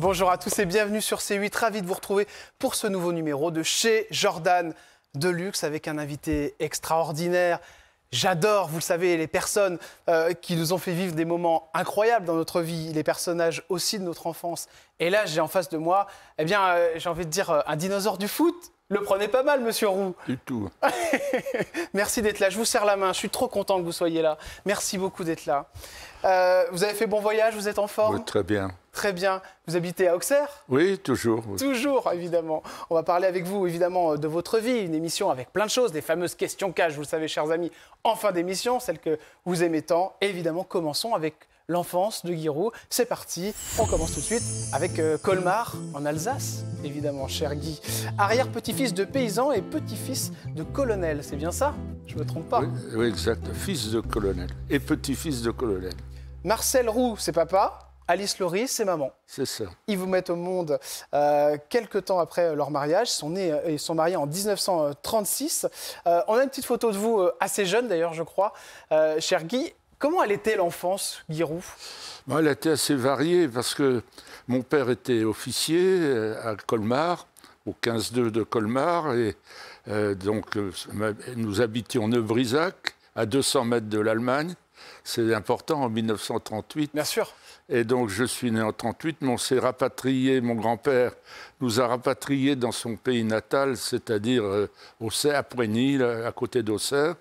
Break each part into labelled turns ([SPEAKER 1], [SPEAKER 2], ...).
[SPEAKER 1] Bonjour à tous et bienvenue sur C8. Ravi de vous retrouver pour ce nouveau numéro de chez Jordan Deluxe avec un invité extraordinaire. J'adore, vous le savez, les personnes euh, qui nous ont fait vivre des moments incroyables dans notre vie, les personnages aussi de notre enfance. Et là, j'ai en face de moi, eh bien, euh, j'ai envie de dire euh, un dinosaure du foot, le prenez pas mal, monsieur Roux.
[SPEAKER 2] Du tout.
[SPEAKER 1] Merci d'être là. Je vous serre la main. Je suis trop content que vous soyez là. Merci beaucoup d'être là. Euh, vous avez fait bon voyage, vous êtes en forme Très bien. Très bien. Vous habitez à Auxerre
[SPEAKER 2] Oui, toujours.
[SPEAKER 1] Toujours, évidemment. On va parler avec vous, évidemment, euh, de votre vie, une émission avec plein de choses, des fameuses questions cash, vous le savez, chers amis, en fin d'émission, celle que vous aimez tant. évidemment, commençons avec l'enfance de Roux, C'est parti, on commence tout de suite avec euh, Colmar en Alsace, évidemment, cher Guy. Arrière-petit-fils de paysan et petit-fils de colonel, c'est bien ça Je me trompe pas
[SPEAKER 2] oui, exact, fils de colonel et petit-fils de colonel.
[SPEAKER 1] Marcel Roux, c'est papa. Alice Laurie, c'est maman. C'est ça. Ils vous mettent au monde euh, quelques temps après euh, leur mariage. Ils sont nés et euh, sont mariés en 1936. on a une petite photo de vous assez jeune d'ailleurs, je crois, cher Guy. Comment elle était l'enfance, Giroud
[SPEAKER 2] bah, Elle était assez variée parce que mon père était officier euh, à Colmar, au 15-2 de Colmar, et euh, donc euh, nous habitions Neubrisac, à 200 mètres de l'Allemagne. C'est important en 1938. Bien sûr. Et donc je suis né en 1938, mais on s'est rapatrié, mon grand-père nous a rapatriés dans son pays natal, c'est-à-dire au à Poigny, à côté d'Auxerre.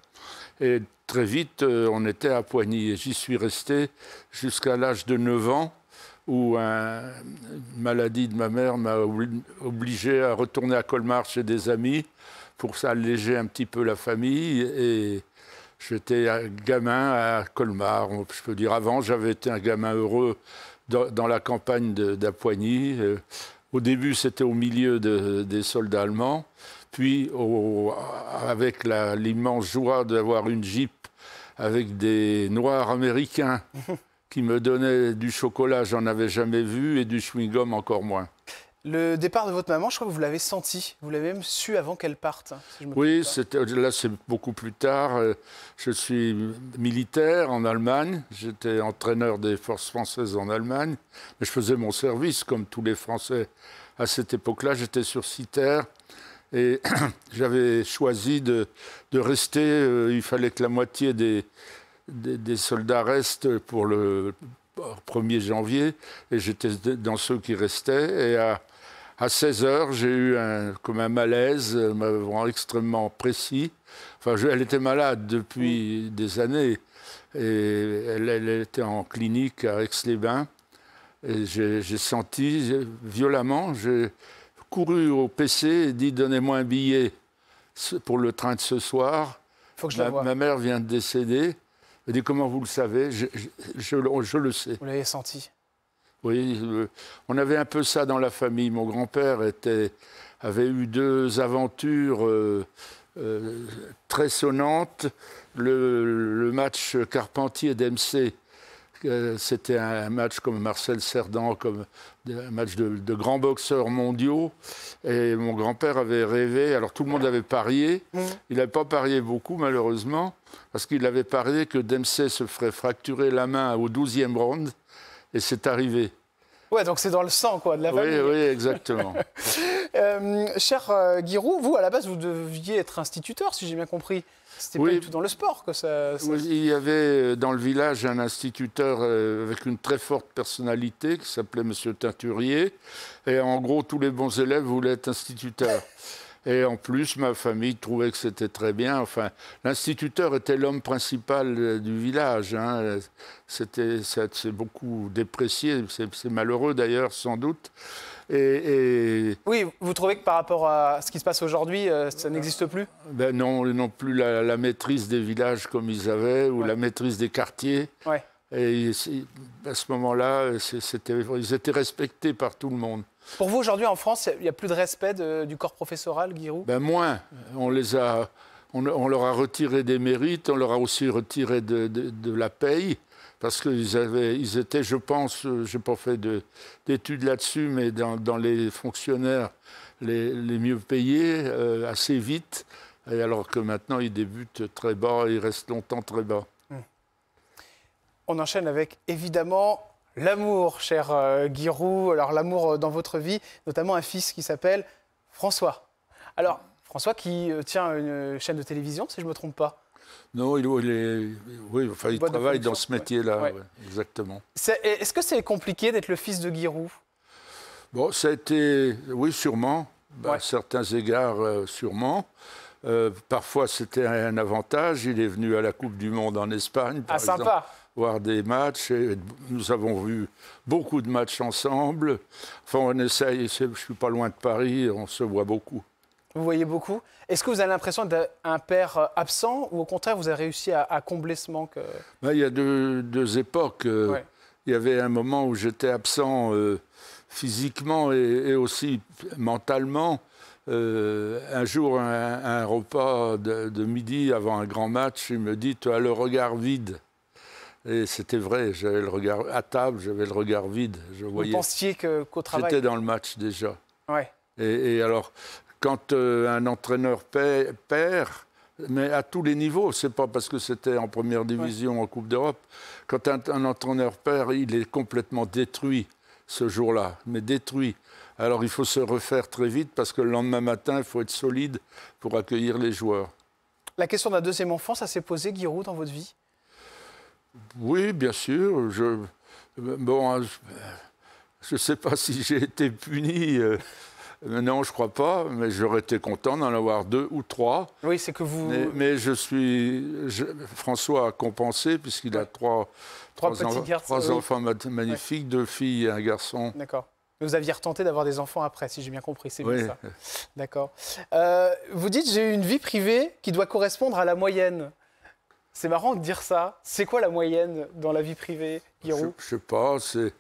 [SPEAKER 2] Et très vite, euh, on était à Poigny. Et j'y suis resté jusqu'à l'âge de 9 ans, où une maladie de ma mère m'a obligé à retourner à Colmar chez des amis pour s'alléger un petit peu la famille. Et j'étais un gamin à Colmar. Je peux dire, avant, j'avais été un gamin heureux dans, la campagne d'Apoigny. Euh, au début, c'était au milieu des soldats allemands. Puis, avec l'immense joie d'avoir une Jeep avec des Noirs américains qui me donnaient du chocolat, j'en avais jamais vu, et du chewing-gum encore moins.
[SPEAKER 1] Le départ de votre maman, je crois que vous l'avez senti, vous l'avez même su avant qu'elle parte.
[SPEAKER 2] oui, là c'est beaucoup plus tard. Euh, je suis militaire en Allemagne, j'étais entraîneur des forces françaises en Allemagne, mais je faisais mon service comme tous les Français. À cette époque-là, j'étais sur six et j'avais choisi de, rester. Euh, il fallait que la moitié des, des, soldats restent pour le 1er janvier. Et j'étais dans ceux qui restaient. Et à, 16 heures, j'ai eu un, comme un malaise, euh, extrêmement précis. Enfin, elle était malade depuis mm. des années. Et elle, elle était en clinique à Aix-les-Bains. Et j'ai senti violemment, j'ai couru au PC et dit Donnez-moi un billet pour le train de ce soir. que ma, mère vient de décéder. Elle dit Comment vous le savez je, le sais. Vous l'avez senti Oui, on avait un peu ça dans la famille. Mon grand-père avait eu deux aventures. Euh, euh, très sonnantes. le, match carpentier dmc c'était un match comme Marcel Cerdan, comme un match de, grands boxeurs mondiaux. Et mon grand-père avait rêvé, alors tout le monde avait parié, mm. il n'avait pas parié beaucoup malheureusement, parce qu'il avait parié que Dempsey se ferait fracturer la main au 12e round, et c'est arrivé.
[SPEAKER 1] Ouais, donc c'est dans le sang, quoi, de la famille. Oui, oui,
[SPEAKER 2] exactement.
[SPEAKER 1] Euh, cher euh, vous, à la base, vous deviez être instituteur, si j'ai bien compris. C'était pas du tout dans le sport que ça, il
[SPEAKER 2] y avait euh, dans le village un instituteur euh, avec une très forte personnalité qui s'appelait M. Teinturier. Et en gros, tous les bons élèves voulaient être instituteurs. Et en plus, ma famille trouvait que c'était très bien. Enfin, l'instituteur était l'homme principal euh, du village. Hein. C'était, c'est beaucoup déprécié. C'est malheureux d'ailleurs, sans doute. Oui,
[SPEAKER 1] vous trouvez que par rapport à ce qui se passe aujourd'hui, euh, ça n'existe
[SPEAKER 2] plus ben Non, ils plus la, maîtrise des villages comme ils avaient, ou la maîtrise des quartiers. Et à ce moment-là, ils étaient respectés par tout le monde.
[SPEAKER 1] Pour vous, aujourd'hui, en France, il n'y a, plus de respect du corps professoral, Guirou
[SPEAKER 2] ben Moins. On, les a, on, leur a retiré des mérites, on leur a aussi retiré de, de la paye parce qu'ils ils étaient, je pense, euh, je n'ai pas fait d'études là-dessus, mais dans, les fonctionnaires les, mieux payés, euh, assez vite, et alors que maintenant ils débutent très bas et ils restent longtemps très bas.
[SPEAKER 1] Hum. On enchaîne avec évidemment l'amour, cher euh, Guirou. Alors l'amour euh, dans votre vie, notamment un fils qui s'appelle François. Alors François qui tient une chaîne de télévision, si je ne me trompe pas.
[SPEAKER 2] Non, il, travaille dans ce métier-là, exactement.
[SPEAKER 1] Est-ce que c'est compliqué d'être le fils de Giroud
[SPEAKER 2] Bon, ça a été, oui, sûrement, à ben, certains égards, euh, sûrement. Euh, parfois, c'était un avantage. Il est venu à la Coupe du Monde en Espagne, par ah, exemple, voir des matchs. Et nous avons vu beaucoup de matchs ensemble. Enfin, on essaye. Je suis pas loin de Paris, on se voit beaucoup.
[SPEAKER 1] Vous voyez beaucoup. Est-ce que vous avez l'impression d'un père euh, absent ou au contraire, vous avez réussi à, combler ce manque euh?
[SPEAKER 2] ben, Il y a deux, époques. Euh, il y avait un moment où j'étais absent physiquement et, aussi mentalement. un jour, un, un repas de, midi avant un grand match, il me dit Tu as le regard vide. Et c'était vrai, j'avais le regard à table, j'avais le regard vide. Je voyais. Vous pensiez qu'au travail J'étais dans le match déjà. Ouais. Et, et, alors, quand euh, un entraîneur perd, mais à tous les niveaux, c'est pas parce que c'était en première division, en Coupe d'Europe, quand un, entraîneur perd, il est complètement détruit ce jour-là, mais détruit. Alors il faut se refaire très vite parce que le lendemain matin, il faut être solide pour accueillir les joueurs.
[SPEAKER 1] La question d'un deuxième enfant, ça s'est posé, Giroud, dans votre vie
[SPEAKER 2] Oui, bien sûr. Je... Euh, bon, hein, je ne sais pas si j'ai été puni. Euh, euh, non, je crois pas, mais j'aurais été content d'en avoir deux ou trois. Oui, c'est que vous. Mais, je suis. François a compensé, puisqu'il a trois, trois, enfants magnifiques, deux filles et un garçon.
[SPEAKER 1] D'accord. Vous aviez retenté d'avoir des enfants après, si j'ai bien compris, c'est bien ça. D'accord. Euh, vous dites j'ai une vie privée qui doit correspondre à la moyenne. C'est marrant de dire ça. C'est quoi la moyenne dans la vie privée, Giroud
[SPEAKER 2] Je ne sais pas. C'est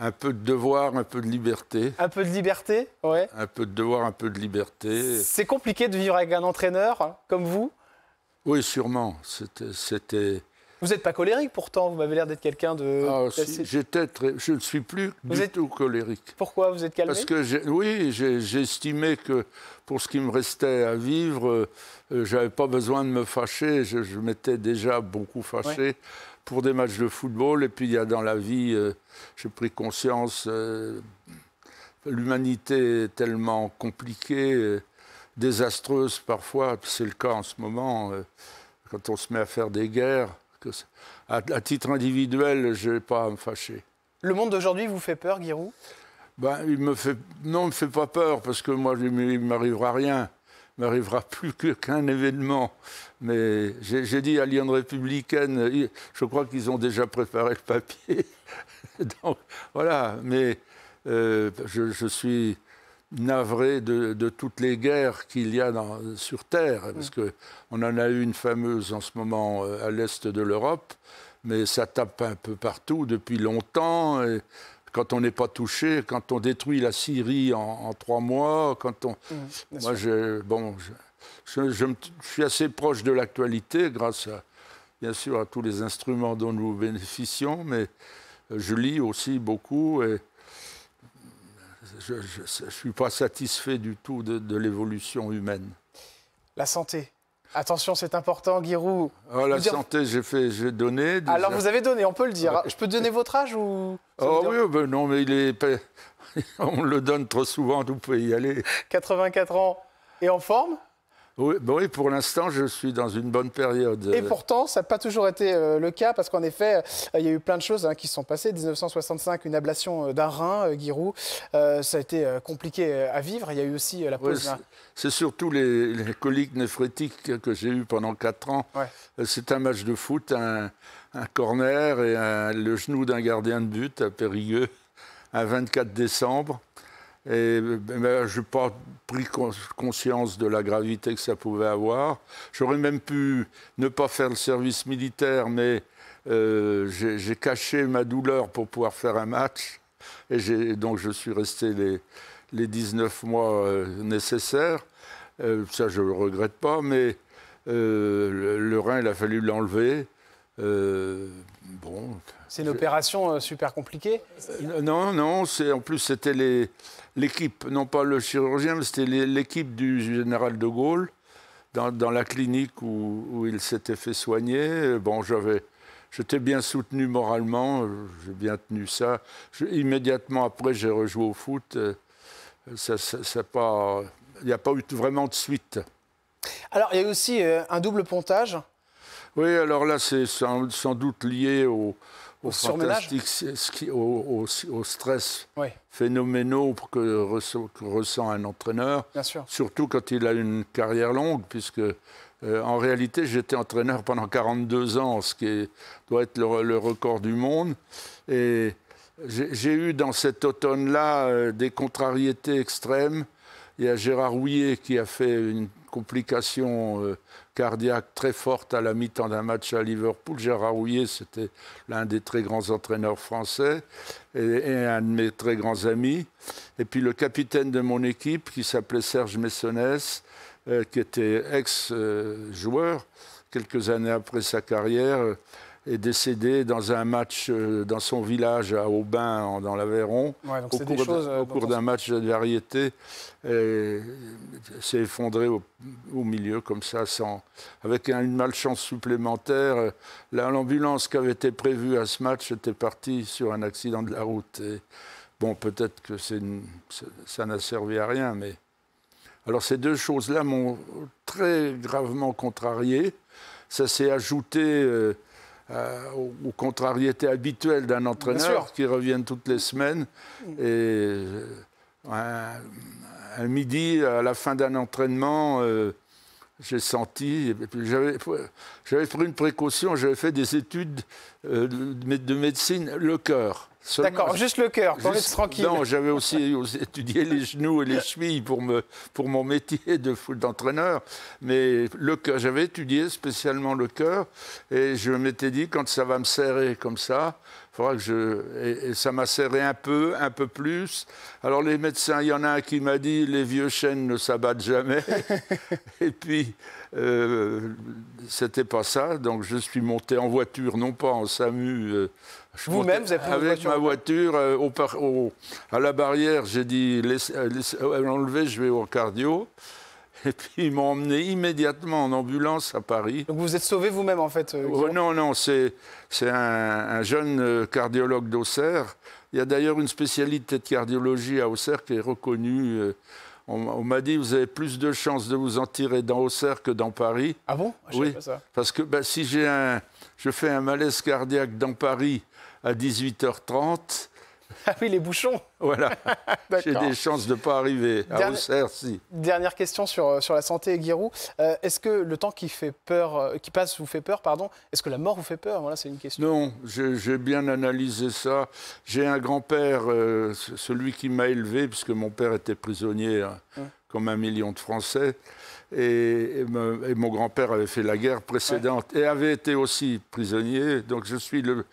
[SPEAKER 2] un peu de devoir, un peu de liberté. Un peu de liberté, ouais. Un peu de devoir, un peu de liberté.
[SPEAKER 1] C'est compliqué de vivre avec un entraîneur hein, comme vous
[SPEAKER 2] Oui, sûrement. C'était.
[SPEAKER 1] Vous n'êtes pas colérique pourtant, vous m'avez l'air d'être quelqu'un de. Ah, si,
[SPEAKER 2] j'étais Je ne suis plus du tout colérique. Pourquoi Vous êtes calme Parce que, oui, j'estimais que pour ce qui me restait à vivre, euh, j'avais pas besoin de me fâcher. Je, m'étais déjà beaucoup fâché pour des matchs de football. Et puis, il y a dans la vie, euh, j'ai pris conscience, euh, l'humanité est tellement compliquée, euh, désastreuse parfois, c'est le cas en ce moment, quand on se met à faire des guerres. Que à, titre individuel, je n'ai pas à me fâcher.
[SPEAKER 1] Le monde d'aujourd'hui vous fait peur, Giroud
[SPEAKER 2] ben, il me fait... Non, il ne me fait pas peur, parce que moi, il ne m'arrivera rien. Il ne m'arrivera plus qu'un événement. Mais j'ai dit à l'Union Républicaine, euh, je crois qu'ils ont déjà préparé le papier. Donc voilà, mais euh, je, suis navré de, toutes les guerres qu'il y a dans, sur Terre, mm. parce qu'on en a eu une fameuse en ce moment euh, à l'est de l'Europe, mais ça tape un peu partout depuis longtemps. quand on n'est pas touché, quand on détruit la Syrie en, trois mois, quand on... Mm, moi, je, bon, je, suis assez proche de l'actualité grâce, à, bien sûr, à tous les instruments dont nous bénéficions, mais je lis aussi beaucoup et je ne suis pas satisfait du tout de, l'évolution humaine.
[SPEAKER 1] La santé. Attention, c'est important, Giroud.
[SPEAKER 2] Ah, la santé, j'ai fait, j'ai donné. Alors vous avez donné,
[SPEAKER 1] on peut le dire. Je peux donner votre âge ou
[SPEAKER 2] oh, oui, oh, ben non, mais il est, on le donne trop souvent, vous pouvez y aller. 84 ans et en forme bah oui, pour l'instant, je suis dans une bonne période. Et
[SPEAKER 1] pourtant, ça n'a pas toujours été euh, le cas, parce qu'en effet, euh, il y a eu plein de choses hein, qui se sont passées. 1965, une ablation euh, d'un rein, Guirou, ça a été compliqué à vivre. Il y a eu aussi la pause... Hein.
[SPEAKER 2] C'est surtout les, coliques néphrétiques que j'ai eues pendant 4 ans. C'est un match de foot, un, corner et le genou d'un gardien de but à Périgueux, un 24 décembre. Et, ben, je n'ai pas pris conscience de la gravité que ça pouvait avoir. J'aurais même pu ne pas faire le service militaire, mais euh, j'ai caché ma douleur pour pouvoir faire un match. Et donc je suis resté les, 19 mois euh, nécessaires. Euh, ça, je ne le regrette pas, mais le, le, rein, il a fallu l'enlever. Euh, bon.
[SPEAKER 1] C'est une opération euh, super compliquée
[SPEAKER 2] euh, Non, non, en plus c'était l'équipe, non pas le chirurgien, mais c'était l'équipe du général de Gaulle dans, la clinique où, il s'était fait soigner. Bon, j'avais. J'étais bien soutenu moralement, j'ai bien tenu ça. immédiatement après, j'ai rejoué au foot. Ça, pas, il n'y a pas eu vraiment de suite. Alors, il y a eu aussi un double pontage oui, alors là, c'est sans, doute lié au, au, stress phénoménal que, ressent, un entraîneur, surtout quand il a une carrière longue, puisque euh, en réalité, j'étais entraîneur pendant 42 ans, ce qui doit être le, record du monde. Et j'ai eu dans cet automne-là euh, des contrariétés extrêmes. Il y a Gérard Houillet qui a fait une complication euh, cardiaque très forte à la mi-temps d'un match à Liverpool. Gérard Rouillet, c'était l'un des très grands entraîneurs français et, un de mes très grands amis. Et puis le capitaine de mon équipe, qui s'appelait Serge Messonès, euh, qui était ex-joueur, euh, quelques années après sa carrière est décédé dans un match euh, dans son village à Aubin, dans l'Aveyron, au cours, euh, d'un match de variété, s'est effondré au, milieu comme ça, sans, avec une malchance supplémentaire. L'ambulance qui avait été prévue à ce match était partie sur un accident de la route. bon, peut-être que ça n'a servi à rien, mais... Alors ces deux choses-là m'ont très gravement contrarié. Ça s'est ajouté euh, euh, aux, contrariétés habituelles d'un entraîneur qui revient toutes les semaines. Mm. Et euh, un, midi, à la fin d'un entraînement, euh, j'ai senti, j'avais pris une précaution, j'avais fait des études de médecine, le cœur. D'accord, juste le cœur, pour tranquille. Non, j'avais aussi, étudié les genoux et les chevilles pour, me, pour mon métier d'entraîneur, mais le cœur, j'avais étudié spécialement le cœur, et je m'étais dit, quand ça va me serrer comme ça, faudra que je... Et, ça m'a serré un peu, un peu plus. Alors les médecins, il y en a un qui m'a dit, les vieux chênes ne s'abattent jamais. et puis, euh, c'était pas ça, donc je suis monté en voiture, non pas en SAMU, euh, vous-même, vous avez pris Avec voiture, ma euh, voiture, au, à la barrière, j'ai dit laissez euh, euh, je vais au cardio. Et puis ils m'ont emmené immédiatement en ambulance à Paris. Donc vous vous êtes
[SPEAKER 1] sauvé vous-même en fait
[SPEAKER 2] oh, Non, non, c'est un, un, jeune cardiologue d'Auxerre. Il y a d'ailleurs une spécialité de cardiologie à Auxerre qui est reconnue. on, m'a dit vous avez plus de chances de vous en tirer dans Auxerre que dans Paris. Ah bon ah, Oui, pas ça. parce que bah, si j'ai un, je fais un malaise cardiaque dans Paris à 18h30.
[SPEAKER 1] Ah oui, les bouchons.
[SPEAKER 2] Voilà. J'ai des chances de ne pas arriver à
[SPEAKER 1] Dernière question sur, euh, sur la santé, Guirou. Euh, est-ce que le temps qui, fait peur, euh, qui passe vous fait peur pardon Est-ce que la mort vous fait peur Voilà, c'est une question.
[SPEAKER 2] Non, j'ai bien analysé ça. J'ai un grand-père, celui qui m'a élevé, puisque mon père était prisonnier hein, hein. comme un million de Français. Et, mon grand-père avait fait la guerre précédente et avait été aussi prisonnier. Donc je suis le,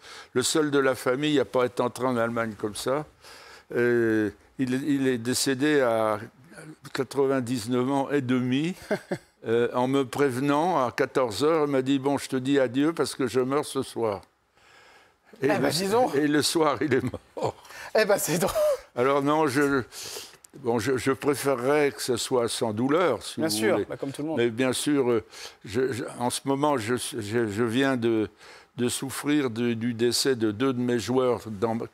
[SPEAKER 2] seul de la famille à pas être entré en Allemagne comme ça. il, est décédé à 99 ans et demi. Euh, en me prévenant à 14h, il m'a dit Bon, je te dis adieu parce que je meurs ce soir. Et, eh ben, disons. et le soir, il est mort.
[SPEAKER 1] Eh ben, c'est drôle.
[SPEAKER 2] Alors non, je, Bon, je, préférerais que ce soit sans douleur, bien sûr, bah, comme tout le monde. Mais bien sûr, euh, en ce moment, je, viens de, de souffrir du décès de deux de mes joueurs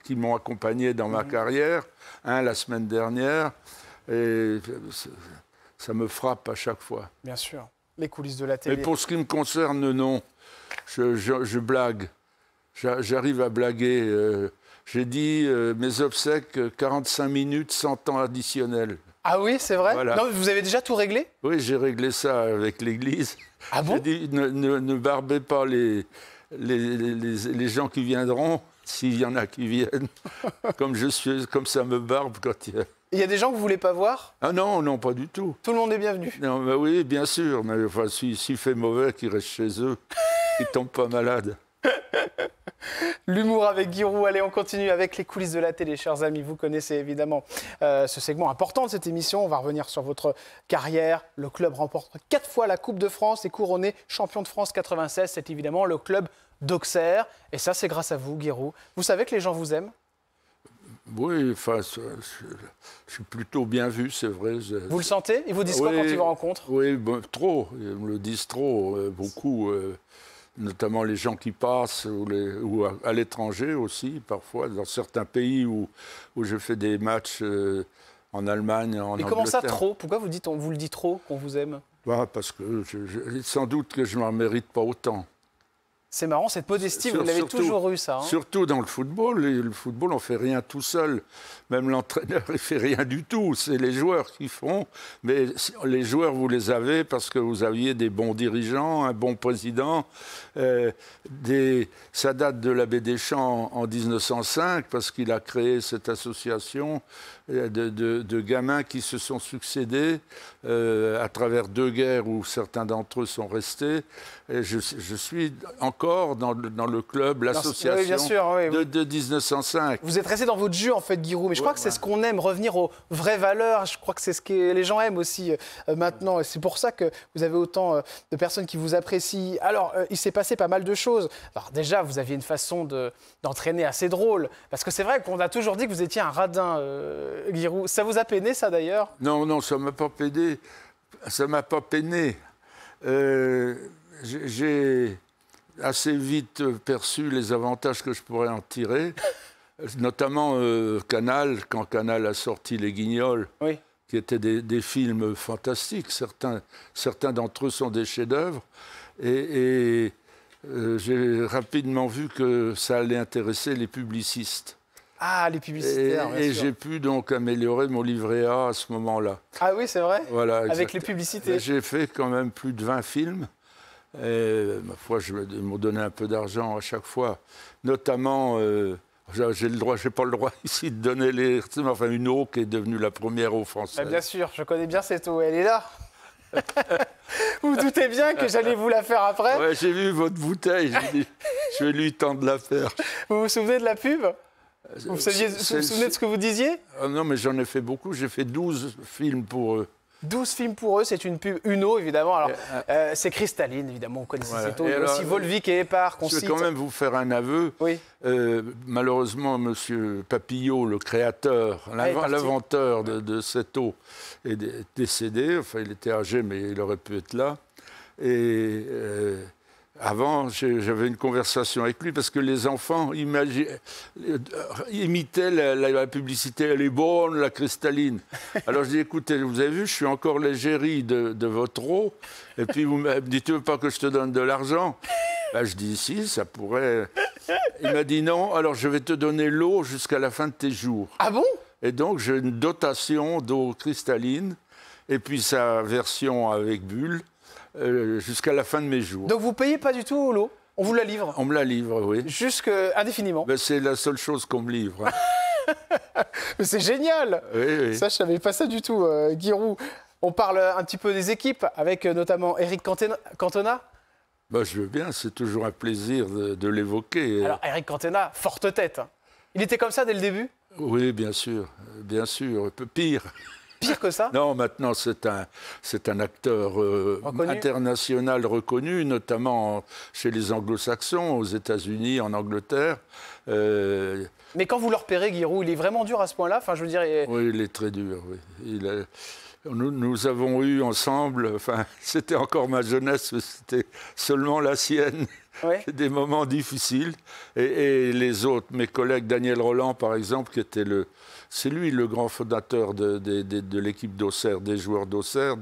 [SPEAKER 2] qui m'ont accompagné dans ma mhm. carrière, un la semaine dernière, et ça me frappe à chaque fois.
[SPEAKER 1] Bien sûr, les coulisses de la télé. Mais pour ce
[SPEAKER 2] qui me concerne, non, je, blague, j'arrive à blaguer. Euh, j'ai dit euh, mes obsèques, 45 euh, minutes, sans temps additionnel. Ah oui, c'est vrai non, Vous avez déjà tout réglé Oui, j'ai réglé ça avec l'Église. Ah bon dit, ne, ne, barbez pas les, les, les, les gens qui viendront, s'il y en a qui viennent, comme, je suis, comme ça me barbe quand il y a...
[SPEAKER 1] Il y a des gens que vous voulez pas voir
[SPEAKER 2] Ah non, non, pas du tout. Tout le monde est bienvenu Non, oui, bien sûr. Mais enfin, s'il si fait mauvais, qu'ils restent chez eux, ne tombent pas malades. L'humour avec Giroud. Allez, on continue avec
[SPEAKER 1] les coulisses de la télé, chers amis. Vous connaissez évidemment euh, ce segment important de cette émission. On va revenir sur votre carrière. Le club remporte quatre fois la Coupe de France et couronné champion de France 96. C'est évidemment le club d'Auxerre. Et ça, c'est grâce à vous, Giroud. Vous savez que les gens vous aiment
[SPEAKER 2] oui, je suis plutôt bien vu, c'est vrai. Vous le sentez Ils vous disent quoi quand ils vous rencontrent Oui, trop. Ils me le disent trop, euh, beaucoup. Euh notamment les gens qui passent, ou, à, l'étranger aussi, parfois, dans certains pays où, je fais des matchs euh, en Allemagne, en Mais comment ça, trop
[SPEAKER 1] Pourquoi vous, dites, on vous le dit trop qu'on vous aime
[SPEAKER 2] bah, Parce que sans doute que je ne m'en mérite pas autant.
[SPEAKER 1] C'est marrant, cette modestie, vous l'avez toujours eu, ça. Hein.
[SPEAKER 2] surtout dans le football. Le football, on ne fait rien tout seul. Même l'entraîneur, il ne fait rien du tout. C'est les joueurs qui font. Mais les joueurs, vous les avez parce que vous aviez des bons dirigeants, un bon président. Euh, des... Ça date de l'abbé Deschamps en 1905 parce qu'il a créé cette association euh, de, gamins qui se sont succédés euh, à travers deux guerres où certains d'entre eux sont restés. je, je suis dans le, club, l'association de, 1905. Vous
[SPEAKER 1] êtes resté dans votre jeu, en fait, Giroud. Mais je crois que c'est ce qu'on aime, revenir aux vraies valeurs. Je crois que c'est ce que les gens aiment aussi euh, euh, maintenant. Et c'est pour ça que vous avez autant euh, de personnes qui vous apprécient. Alors, il s'est passé pas mal de choses. Alors, déjà, vous aviez une façon d'entraîner assez drôle. Parce que c'est vrai qu'on a toujours dit que vous étiez un radin, Giroud. Ça vous a peiné, ça, d'ailleurs
[SPEAKER 2] Non, non, ça m'a pas peiné. Ça m'a pas peiné. j'ai assez vite perçu les avantages que je pourrais en tirer, notamment euh, Canal, quand Canal a sorti Les Guignols, qui étaient des, films fantastiques. Certains, certains d'entre eux sont des chefs-d'œuvre. Et, euh, j'ai rapidement vu que ça allait intéresser les publicistes.
[SPEAKER 1] Ah, les publicitaires. Et, et j'ai
[SPEAKER 2] pu donc améliorer mon livret A à ce moment-là.
[SPEAKER 1] Ah oui, c'est vrai
[SPEAKER 2] Voilà. Avec les publicités. J'ai fait quand même plus de 20 films. Et, euh, ma foi, je me donné un peu d'argent à chaque fois. Notamment, euh, j'ai le droit, j'ai pas le droit ici de donner les, enfin une eau qui est devenue la première eau française. Bien
[SPEAKER 1] sûr, je connais bien cette eau, elle est là.
[SPEAKER 2] vous doutez bien que j'allais vous la faire après. Ouais, j'ai vu votre bouteille, dit, je vais lui tendre la faire. Vous vous souvenez de la pub vous, vous souvenez de ce que vous disiez ah Non, mais j'en ai fait beaucoup. J'ai fait 12 films pour eux.
[SPEAKER 1] 12 films pour eux, c'est une pub Uno, évidemment. Alors, euh, euh, euh, c'est cristalline, évidemment, on connaissait cette eau. aussi Volvic et Épar Je vais quand même
[SPEAKER 2] vous faire un aveu. Oui. malheureusement, M. Papillot, le créateur, ah, l'inventeur de, cette eau, est décédé. Enfin, il était âgé, mais il aurait pu être là. Et... Avant, j'avais une conversation avec lui parce que les enfants euh, imitaient la, publicité Elle est bonne, la cristalline. Alors je dis écoutez, vous avez vu, je suis encore l'égérie de, votre eau. Et puis vous me dites Tu veux pas que je te donne de l'argent ben, Je dis Si, ça pourrait. Il m'a dit Non, alors je vais te donner l'eau jusqu'à la fin de tes jours. Ah bon Et donc j'ai une dotation d'eau cristalline et puis sa version avec bulle. Euh, jusqu'à la fin de mes jours. Donc vous payez pas du tout l'eau On vous la livre On me la livre, oui. Jusque indéfiniment ben, C'est la seule chose qu'on me livre.
[SPEAKER 1] Mais c'est génial Ça, je savais pas ça du tout, euh, On parle un petit peu des équipes, avec euh, notamment Eric Cantona.
[SPEAKER 2] Ben, je veux bien, c'est toujours un plaisir de, l'évoquer. Alors,
[SPEAKER 1] Eric Cantona, forte tête. Hein.
[SPEAKER 2] Il était comme ça dès le début Oui, bien sûr, bien sûr. peu Pire. Pire que ça Non, maintenant, c'est un, c'est un acteur euh, international reconnu, notamment chez les anglo-saxons, aux États-Unis, en Angleterre. Euh, Mais quand vous le repérez, Giroud, il est vraiment dur à ce point-là enfin, je veux dire, Oui, il est très dur. Il Nous, avons eu ensemble, enfin, c'était encore ma jeunesse, c'était seulement la sienne, des moments difficiles. et, les autres, mes collègues, Daniel Roland, par exemple, qui était le, c'est lui le grand fondateur de, l'équipe d'Auxerre, des joueurs d'Auxerre.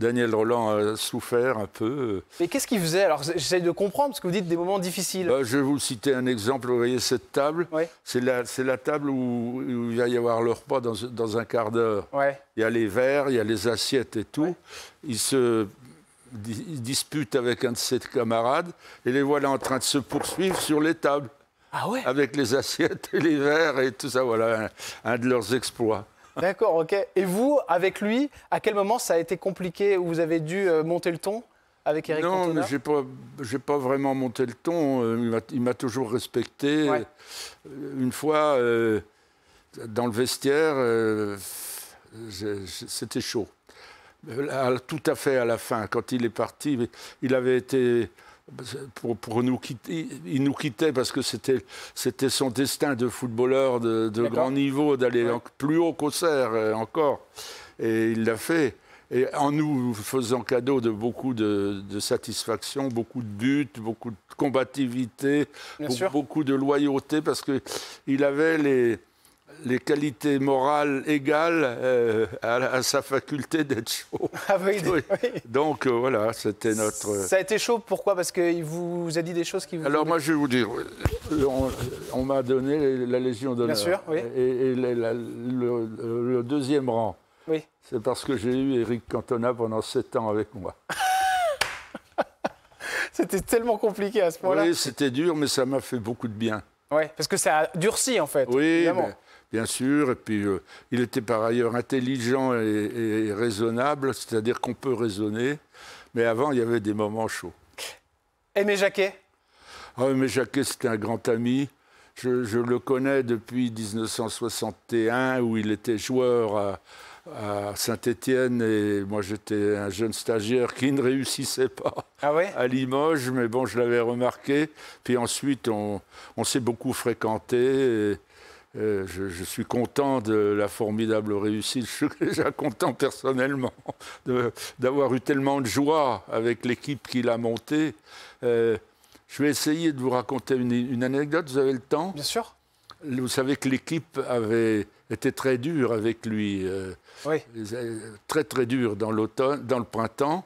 [SPEAKER 2] Daniel Roland a souffert un peu.
[SPEAKER 1] Mais qu'est-ce qu'il faisait Alors, j'essaie de comprendre, parce que vous dites des moments difficiles.
[SPEAKER 2] Bah, je vais vous citer un exemple. Vous voyez cette table C'est la, table où, il va y avoir le repas dans, un quart d'heure. Il y a les verres, il y a les assiettes et tout. Il se dispute avec un de ses camarades et les voilà en train de se poursuivre sur les tables. Ah avec les assiettes et les verres et tout ça, voilà, un, de leurs exploits.
[SPEAKER 1] D'accord, ok. Et vous, avec lui, à quel moment ça a été compliqué où vous avez dû euh, monter le ton avec Eric Non, Cantona mais
[SPEAKER 2] j'ai pas, pas vraiment monté le ton. Euh, il m'a toujours respecté. Euh, une fois, dans le vestiaire, c'était chaud. Tout à fait à la fin, quand il est parti, il avait été pour, nous quitter, il nous quittait parce que c'était, c'était son destin de footballeur de, grand niveau, d'aller plus haut qu'Auxerre euh, encore. Et il l'a fait. Et en nous faisant cadeau de beaucoup de, satisfaction, beaucoup de buts, beaucoup de combativité, beaucoup, beaucoup de loyauté, parce qu'il avait les, les qualités morales égales euh, à, sa faculté d'être chaud. Ah oui, Donc euh, voilà, c'était notre. Ça
[SPEAKER 1] a été chaud, pourquoi Parce qu'il vous, vous a dit des choses qui vous. Alors moi, je vais vous dire,
[SPEAKER 2] euh, on, m'a donné la Légion d'honneur. Bien sûr, oui. Et, le, deuxième rang. Oui. C'est parce que j'ai eu Eric Cantona pendant sept ans avec moi. c'était tellement compliqué à ce moment-là. Oui, c'était dur, mais ça m'a fait beaucoup de bien.
[SPEAKER 1] Oui, parce que ça a durci en fait. Oui, évidemment
[SPEAKER 2] bien sûr. Et puis, euh, il était par ailleurs intelligent et, raisonnable, c'est-à-dire qu'on peut raisonner. Mais avant, il y avait des moments chauds.
[SPEAKER 1] Aimé Jacquet
[SPEAKER 2] ah, Aimé Jacquet, c'était un grand ami. Je, le connais depuis 1961, où il était joueur à, Saint-Étienne. Et moi, j'étais un jeune stagiaire qui ne réussissait pas ah à Limoges. Mais bon, je l'avais remarqué. Puis ensuite, on, on s'est beaucoup fréquenté. Et, euh, je, suis content de la formidable réussite. Je suis déjà content personnellement d'avoir eu tellement de joie avec l'équipe qu'il a montée. Euh, je vais essayer de vous raconter une, anecdote. Vous avez le temps Bien sûr. Vous savez que l'équipe avait été très dure avec lui. Euh, très très dure dans l'automne, dans le printemps.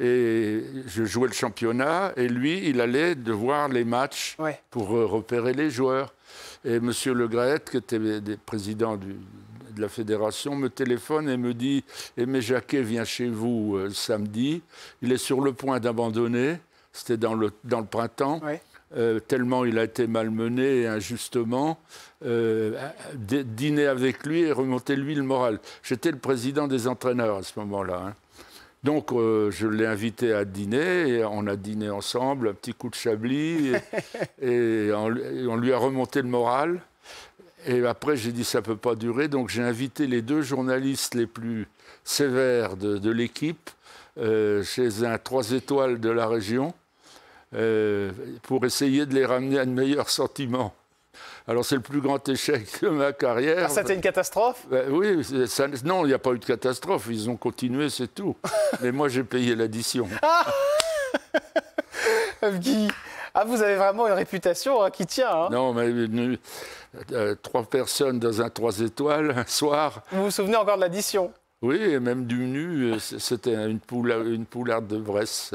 [SPEAKER 2] Et je jouais le championnat et lui, il allait devoir les matchs pour repérer les joueurs. Et M. Le qui était président de la fédération, me téléphone et me dit eh, Aimé Jacquet vient chez vous euh, samedi. Il est sur le point d'abandonner. C'était dans le, printemps. Euh, tellement il a été malmené et injustement, euh, dîner avec lui et remonter lui le moral. J'étais le président des entraîneurs à ce moment-là. Hein. Donc, euh, je l'ai invité à dîner, et on a dîné ensemble, un petit coup de chablis, et, on, lui a remonté le moral. Et après, j'ai dit, ça ne peut pas durer, donc j'ai invité les deux journalistes les plus sévères de, l'équipe, euh, chez un trois étoiles de la région, euh, pour essayer de les ramener à de meilleurs sentiments. Alors c'est le plus grand échec de ma carrière. Ah, c'était une catastrophe ben Oui, non, il n'y a pas eu de catastrophe. Ils ont continué, c'est tout. Mais moi, j'ai payé l'addition. Ah ah, vous avez vraiment une réputation hein, qui tient. Hein. Non, mais euh, euh, trois personnes dans un trois étoiles un soir. Vous vous souvenez encore de l'addition oui, et même du nu, euh, c'était une, poule, une poularde de Bresse.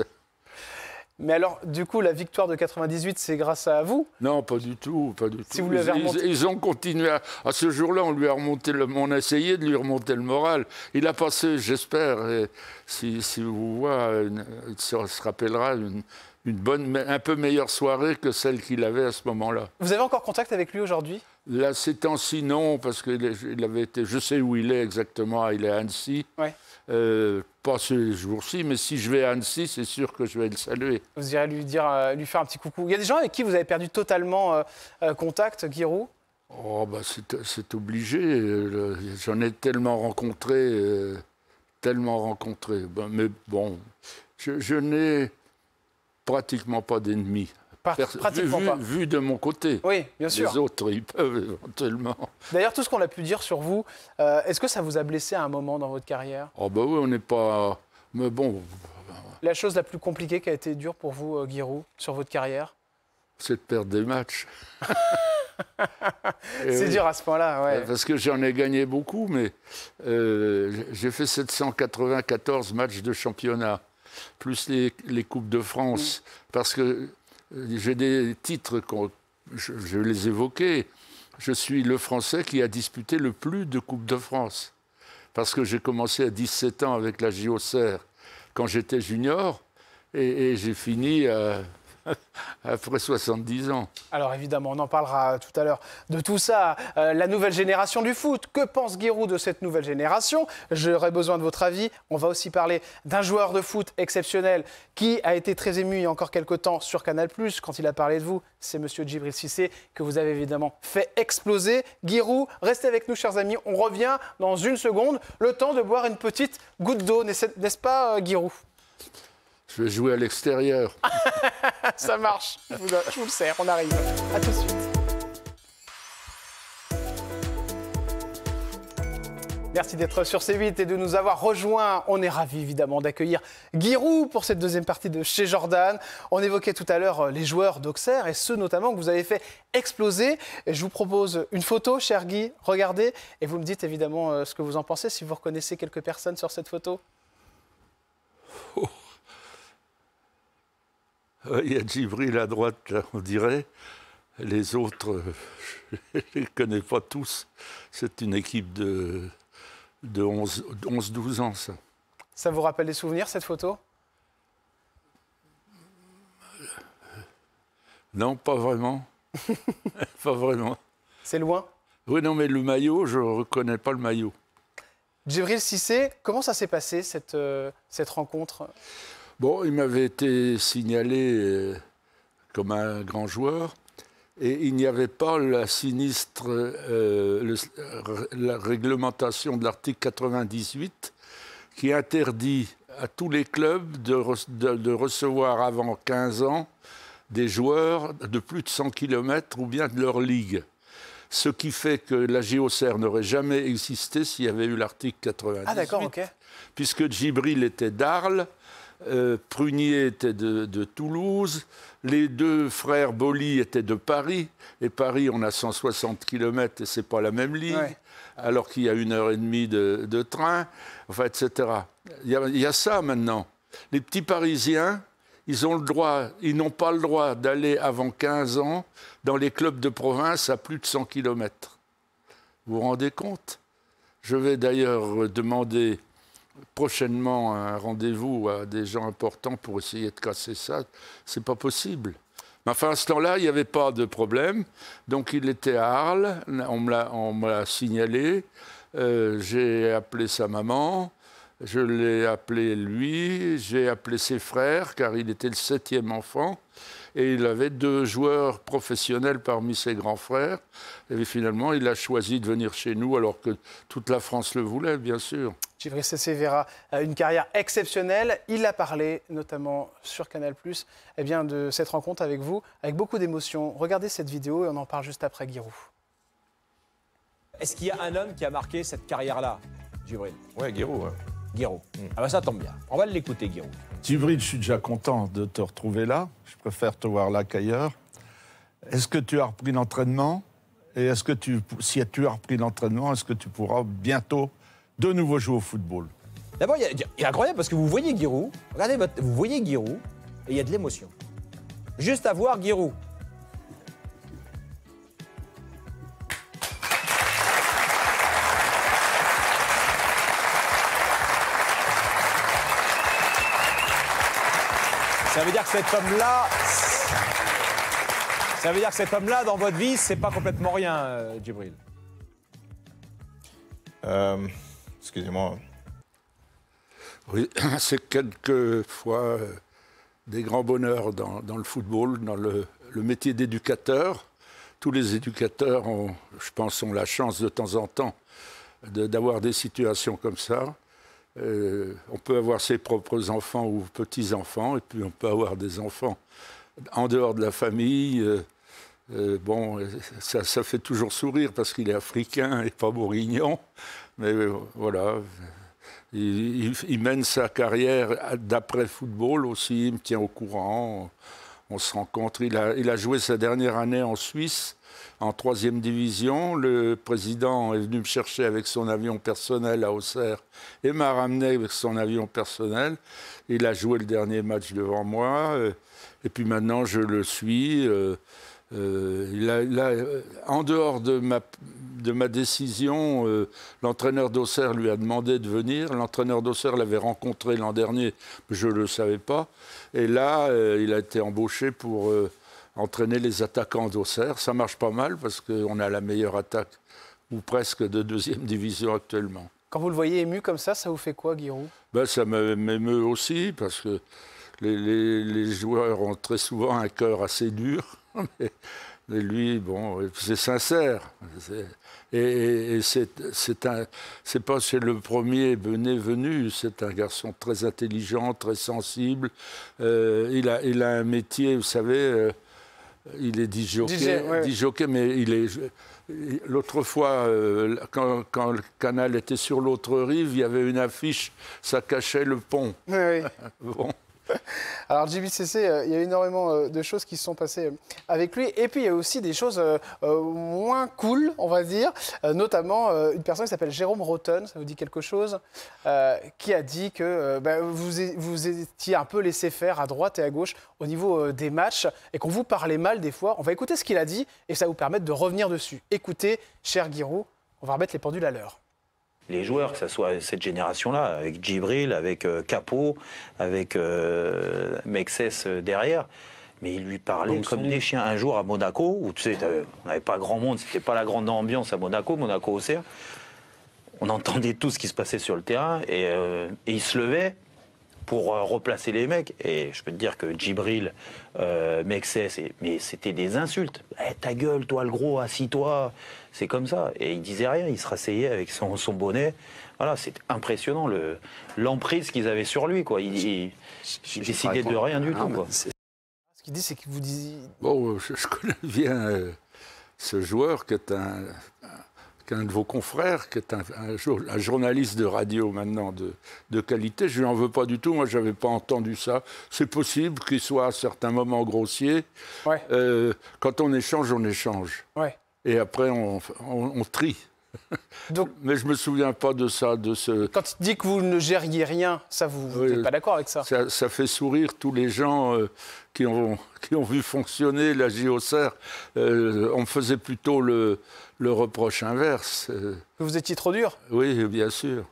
[SPEAKER 2] Mais alors, du coup, la
[SPEAKER 1] victoire de 98, c'est grâce à vous
[SPEAKER 2] Non, pas du tout, pas du tout. ils, ils, ont continué à, à ce jour-là, on lui a remonté on essayé de lui remonter le moral. Il a passé, j'espère, si, si, vous voyez, il se rappellera une, bonne, un peu meilleure soirée que celle qu'il avait à ce moment-là.
[SPEAKER 1] Vous avez encore contact avec lui aujourd'hui
[SPEAKER 2] Là, c'est temps sinon, non, parce que avait été, je sais où il est exactement, il est à Annecy. Ouais. Euh, pas ce jours ci mais si je vais à Annecy, c'est sûr que je vais le saluer.
[SPEAKER 1] Vous irez lui, dire, euh, lui faire un petit coucou. Il y a des gens avec qui vous avez perdu totalement euh, contact, Guirou.
[SPEAKER 2] Oh, bah c'est obligé. J'en ai tellement rencontré, tellement rencontré. Bah, mais bon, je, je n'ai pratiquement pas d'ennemis pratiquement vu, pas. Vu, de mon côté. Oui, bien sûr. Les autres, ils peuvent éventuellement.
[SPEAKER 1] D'ailleurs, tout ce qu'on a pu dire sur vous, euh, est-ce que ça vous a blessé à un moment dans votre carrière
[SPEAKER 2] Oh, bah oui, on n'est pas. Mais bon.
[SPEAKER 1] La chose la plus compliquée qui a été dure pour vous, euh, Giroud, sur votre carrière
[SPEAKER 2] C'est de perdre des matchs. c'est dur à ce point-là, ouais. Euh, parce que j'en ai gagné beaucoup, mais euh, j'ai fait 794 matchs de championnat, plus les, les Coupes de France, mm. parce que euh, j'ai des titres, je, je, les évoquais. Je suis le Français qui a disputé le plus de Coupes de France. Parce que j'ai commencé à 17 ans avec la JOCR quand j'étais junior. Et, j'ai fini. à... après 70 ans.
[SPEAKER 1] Alors évidemment, on en parlera tout à l'heure de tout ça. Euh, la nouvelle génération du foot, que pense Giroud de cette nouvelle génération J'aurais besoin de votre avis. On va aussi parler d'un joueur de foot exceptionnel qui a été très ému il y a encore quelques temps sur Canal+, quand il a parlé de vous, c'est Monsieur Djibril Sissé que vous avez évidemment fait exploser. Giroud, restez avec nous chers amis, on revient dans une seconde, le temps de boire une petite goutte d'eau, n'est-ce pas euh, Giroud
[SPEAKER 2] je vais jouer à l'extérieur.
[SPEAKER 1] Ça marche. Je vous, le sers. On arrive. À tout de suite. Merci d'être sur C8 et de nous avoir rejoints. On est ravis évidemment d'accueillir Guy Roux pour cette deuxième partie de chez Jordan. On évoquait tout à l'heure euh, les joueurs d'Auxerre et ceux notamment que vous avez fait exploser. je vous propose une photo, cher Guy, regardez et vous me dites évidemment euh, ce que vous en pensez, si vous reconnaissez quelques personnes sur cette photo. Oh.
[SPEAKER 2] Euh, il y a Djibril à droite, on dirait. Les autres, euh, je ne les connais pas tous. C'est une équipe de, 11-12 ans, ça.
[SPEAKER 1] Ça vous rappelle des souvenirs, cette photo
[SPEAKER 2] Non, pas vraiment. pas vraiment. C'est loin Oui, non, mais le maillot, je ne reconnais pas le maillot.
[SPEAKER 1] Djibril Sissé, comment ça s'est passé, cette euh, rencontre
[SPEAKER 2] Bon, il m'avait été signalé euh, comme un grand joueur et il n'y avait pas la sinistre euh, euh, la réglementation de l'article 98 qui interdit à tous les clubs de, recevoir avant 15 ans des joueurs de plus de 100 km ou bien de leur ligue. Ce qui fait que la JOCR n'aurait jamais existé s'il y avait eu l'article 98. Ah d'accord, ok. Puisque Djibril était d'Arles, euh, Prunier était de, Toulouse, les deux frères Bolly étaient de Paris, et Paris, on a 160 km et c'est pas la même ligne, alors qu'il y a une heure et demie de, train, enfin, etc. Il y, a, ça maintenant. Les petits Parisiens, ils ont le droit, ils n'ont pas le droit d'aller avant 15 ans dans les clubs de province à plus de 100 km. Vous vous rendez compte Je vais d'ailleurs demander prochainement un rendez-vous à des gens importants pour essayer de casser ça. C'est pas possible. Mais enfin, à ce temps-là, il n'y avait pas de problème. Donc, il était à Arles. On me l'a signalé. Euh, j'ai appelé sa maman. Je l'ai appelé lui. J'ai appelé ses frères, car il était le septième enfant et il avait deux joueurs professionnels parmi ses grands frères. Et finalement, il a choisi de venir chez nous alors que toute la France le voulait, bien sûr.
[SPEAKER 1] Givris Severa a une carrière exceptionnelle. Il a parlé, notamment sur Canal+, eh bien, de cette rencontre avec vous, avec beaucoup d'émotion. Regardez cette vidéo et on en parle juste après Giroud. Est-ce qu'il y a un homme qui a marqué cette carrière-là, Gibril Oui, Giroud. Giroud. Mm. Ah
[SPEAKER 2] ben ça tombe bien. On va l'écouter, Giroud. Tibril, je suis déjà content de te retrouver là. Je préfère te voir là qu'ailleurs. Est-ce que tu as repris l'entraînement Et est-ce que tu, si tu as repris l'entraînement, est-ce que tu pourras bientôt de nouveau jouer au football D'abord, il y, incroyable parce que vous voyez Giroud. Regardez, vous voyez Giroud et il y a de l'émotion. Juste
[SPEAKER 1] à voir Giroud. Ça veut dire que cet homme-là. Ça veut dire cet homme-là, dans votre vie, c'est pas complètement rien, euh, Djibril. Euh, excusez-moi.
[SPEAKER 2] Oui, c'est quelquefois euh, des grands bonheurs dans, le football, dans le, métier d'éducateur. Tous les éducateurs, ont, je pense, ont la chance de temps en temps d'avoir des situations comme ça. Euh, on peut avoir ses propres enfants ou petits-enfants, et puis on peut avoir des enfants en dehors de la famille. Euh, euh, bon, ça, fait toujours sourire parce qu'il est africain et pas bourguignon, mais voilà. Il, mène sa carrière d'après football aussi, il me tient au courant, on, se rencontre. il a, joué sa dernière année en Suisse, en troisième division. Le président est venu me chercher avec son avion personnel à Auxerre et m'a ramené avec son avion personnel. Il a joué le dernier match devant moi. Euh, et puis maintenant, je le suis. Euh, euh, en dehors de ma, de ma décision, l'entraîneur d'Auxerre lui a demandé de venir. L'entraîneur d'Auxerre l'avait rencontré l'an dernier, je ne le savais pas. Et là, il a été embauché pour entraîner les attaquants d'Auxerre. Ça marche pas mal parce qu'on a la meilleure attaque, ou presque, de deuxième division actuellement.
[SPEAKER 1] Quand vous le voyez ému comme ça, ça vous fait quoi, Guillaume
[SPEAKER 2] ben, Ça m'émeut aussi parce que les, joueurs ont très souvent un cœur assez dur. Mais, lui, bon, c'est sincère. Et, et, et c'est pas c'est le premier benet venu. C'est un garçon très intelligent, très sensible. Euh, il, a, il a un métier, vous savez. Euh, il est disjoqué, mais il est. L'autre fois, euh, quand, le canal était sur l'autre rive, il y avait une affiche, ça cachait le pont. Oui.
[SPEAKER 1] Alors JBCC, euh, il y a énormément euh, de choses qui se sont passées euh, avec lui. Et puis il y a aussi des choses moins cool, on va dire, notamment une personne qui s'appelle Jérôme Rotten, ça vous dit quelque chose, qui a dit que ben, vous, vous étiez un peu laissé faire à droite et à gauche au niveau des matchs et qu'on vous parlait mal des fois. On va écouter ce qu'il a dit et ça va vous permettre de revenir dessus. Écoutez, cher Giroud, on va remettre les pendules à l'heure les joueurs, que ce soit cette génération-là, avec Djibril, avec euh, Capo, avec euh, Mexès euh, derrière. Mais il lui parlait comme des chiens. Un jour à Monaco, où tu sais, on n'avait pas grand monde, c'était pas la grande ambiance à Monaco, Monaco au On entendait tout ce qui se passait sur le terrain et il se levait pour euh, replacer les mecs. Et je peux te dire que Djibril, euh, mais c'était des insultes. Eh, ta gueule, toi le gros, assis-toi. C'est comme ça. Et il disait rien, il se rasseyait avec son, bonnet. Voilà, c'est impressionnant le, l'emprise qu'ils
[SPEAKER 2] avaient sur lui. Quoi. Il, ne décidait de rien du tout. Quoi. Ce
[SPEAKER 1] qu'il dit, c'est qu'il vous disiez.
[SPEAKER 2] Bon, je, connais bien euh, ce joueur qui est un un de vos confrères, qui est un, un journaliste de radio maintenant de, de qualité, je n'en veux pas du tout, moi je n'avais pas entendu ça. C'est possible qu'il soit à certains moments grossier. Euh, quand on échange, on échange. Ouais. Et après, on, trie. Donc, Mais je me souviens pas de ça, de ce. Quand il dit que vous ne gériez rien, ça vous n'êtes euh, pas d'accord avec ça. ça, fait sourire tous les gens euh, qui ont qui ont vu fonctionner la JOCR. on faisait plutôt le le reproche inverse. Euh. vous étiez trop dur Oui, bien sûr.